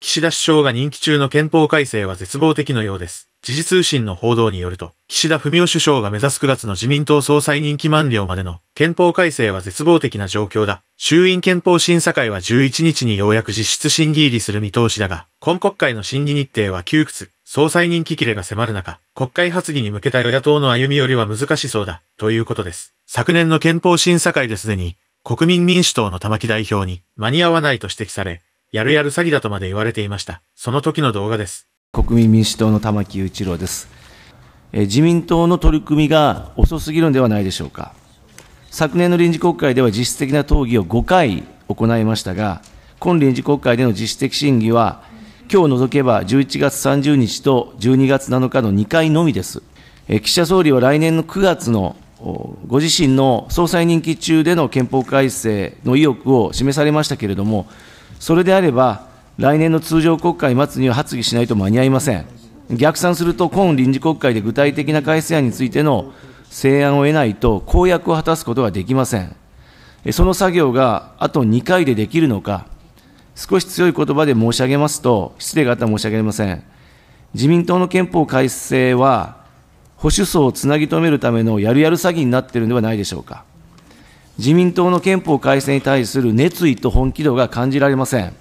岸田首相が任期中の憲法改正は絶望的のようです。時事通信の報道によると、岸田文雄首相が目指す9月の自民党総裁任期満了までの憲法改正は絶望的な状況だ。衆院憲法審査会は11日にようやく実質審議入りする見通しだが、今国会の審議日程は窮屈、総裁任期切れが迫る中、国会発議に向けた与野党の歩み寄りは難しそうだ、ということです。昨年の憲法審査会ですでに、国民民主党の玉木代表に間に合わないと指摘され、やるやる詐欺だとまで言われていました。その時の動画です。国民民主党の玉木雄一郎です。え自民党の取り組みが遅すぎるのではないでしょうか。昨年の臨時国会では実質的な討議を5回行いましたが、今臨時国会での実質的審議は、今日除けば11月30日と12月7日の2回のみです。え岸田総理は来年の9月のご自身の総裁任期中での憲法改正の意欲を示されましたけれども、それであれば、来年の通常国会末には発議しないと間に合いません。逆算すると、今臨時国会で具体的な改正案についての成案を得ないと、公約を果たすことができません。その作業があと2回でできるのか、少し強い言葉で申し上げますと、失礼があったら申し上げません。自民党の憲法改正は、保守層をつなぎ止めるためのやるやる詐欺になっているのではないでしょうか。自民党の憲法改正に対する熱意と本気度が感じられません。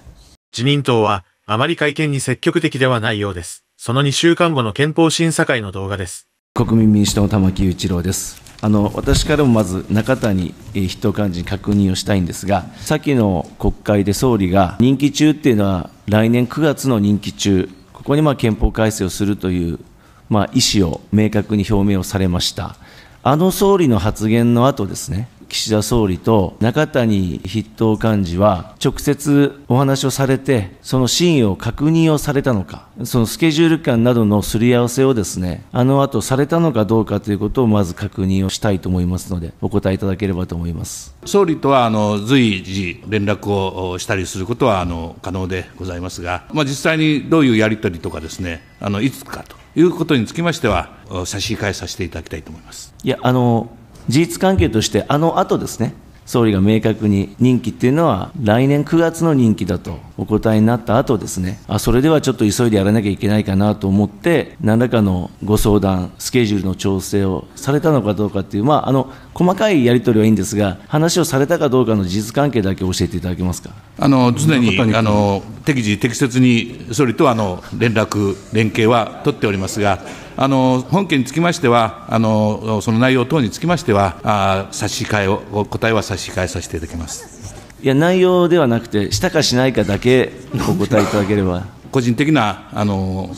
自民党は、あまり会見に積極的ではないようです。その2週間後の憲法審査会の動画です。国民民主党の玉木雄一郎です。あの私からもまず中谷筆頭幹事に確認をしたいんですが、先の国会で総理が、任期中っていうのは、来年9月の任期中、ここにまあ憲法改正をするという、まあ、意思を明確に表明をされました。あの総理の発言の後ですね、岸田総理と中谷筆頭幹事は直接お話をされて、その真意を確認をされたのか、そのスケジュール感などのすり合わせをですね、あの後されたのかどうかということをまず確認をしたいと思いますので、お答えいただければと思います。総理とはあの随時連絡をしたりすることはあの可能でございますが、まあ、実際にどういうやり取りとかですね、あのいつかということにつきましては、差し控えさせていただきたいと思います。いやあの事実関係として、あの後ですね、総理が明確に任期っていうのは来年9月の任期だとお答えになった後ですねあそれではちょっと急いでやらなきゃいけないかなと思って何らかのご相談スケジュールの調整をされたのかどうかっていうまああの細かいやり取りはいいんですが、話をされたかどうかの事実関係だけ教えていただけますかあの常にあの適時、適切に総理とあの連絡、連携は取っておりますが、あの本件につきましてはあの、その内容等につきましては、あ差し替えを、答えは差し控えさせていただきます。いや内容ではなくて、したかしないかだけお答えいただければ個人的なあの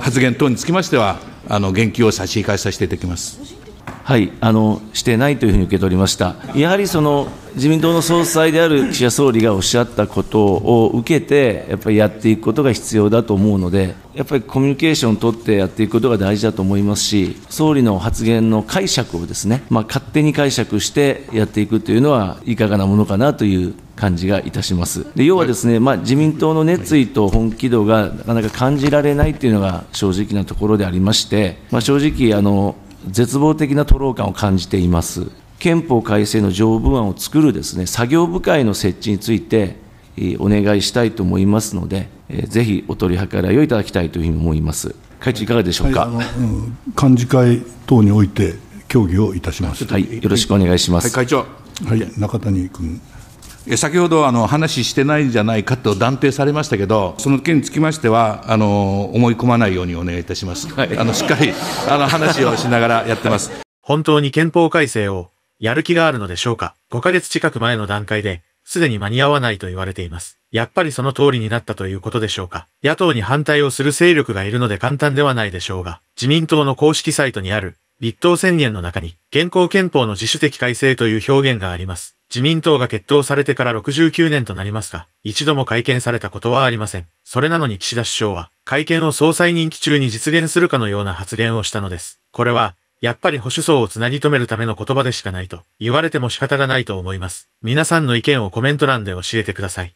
発言等につきましては、あの言及を差し控えさせていただきます。はい、あのしてないというふうに受け取りました、やはりその自民党の総裁である岸田総理がおっしゃったことを受けて、やっぱりやっていくことが必要だと思うので、やっぱりコミュニケーションを取ってやっていくことが大事だと思いますし、総理の発言の解釈をですね、まあ、勝手に解釈してやっていくというのは、いかがなものかなという感じがいたしますで要はですね、まあ、自民党の熱意と本気度がなかなか感じられないというのが正直なところでありまして、まあ、正直あの、絶望的な徒労感を感じています。憲法改正の条文案を作るですね、作業部会の設置について、お願いしたいと思いますので、ぜひお取り計らいをいただきたいというふうに思います。会長いかがでしょうか、はいうん、幹事会等において協議をいたします。はい、よろしくお願いします。はい、会長。はい、中谷君。先ほどあの話してないんじゃないかと断定されましたけど、その件につきましては、あの思い込まないようにお願いいたします。はい、あのしっかりあの話をしながらやってます。本当に憲法改正をやる気があるのでしょうか ?5 ヶ月近く前の段階で、すでに間に合わないと言われています。やっぱりその通りになったということでしょうか。野党に反対をする勢力がいるので簡単ではないでしょうが、自民党の公式サイトにある立党宣言の中に、現行憲法の自主的改正という表現があります。自民党が決闘されてから69年となりますが、一度も会見されたことはありません。それなのに岸田首相は、会見を総裁任期中に実現するかのような発言をしたのです。これは、やっぱり保守層を繋ぎ止めるための言葉でしかないと言われても仕方がないと思います。皆さんの意見をコメント欄で教えてください。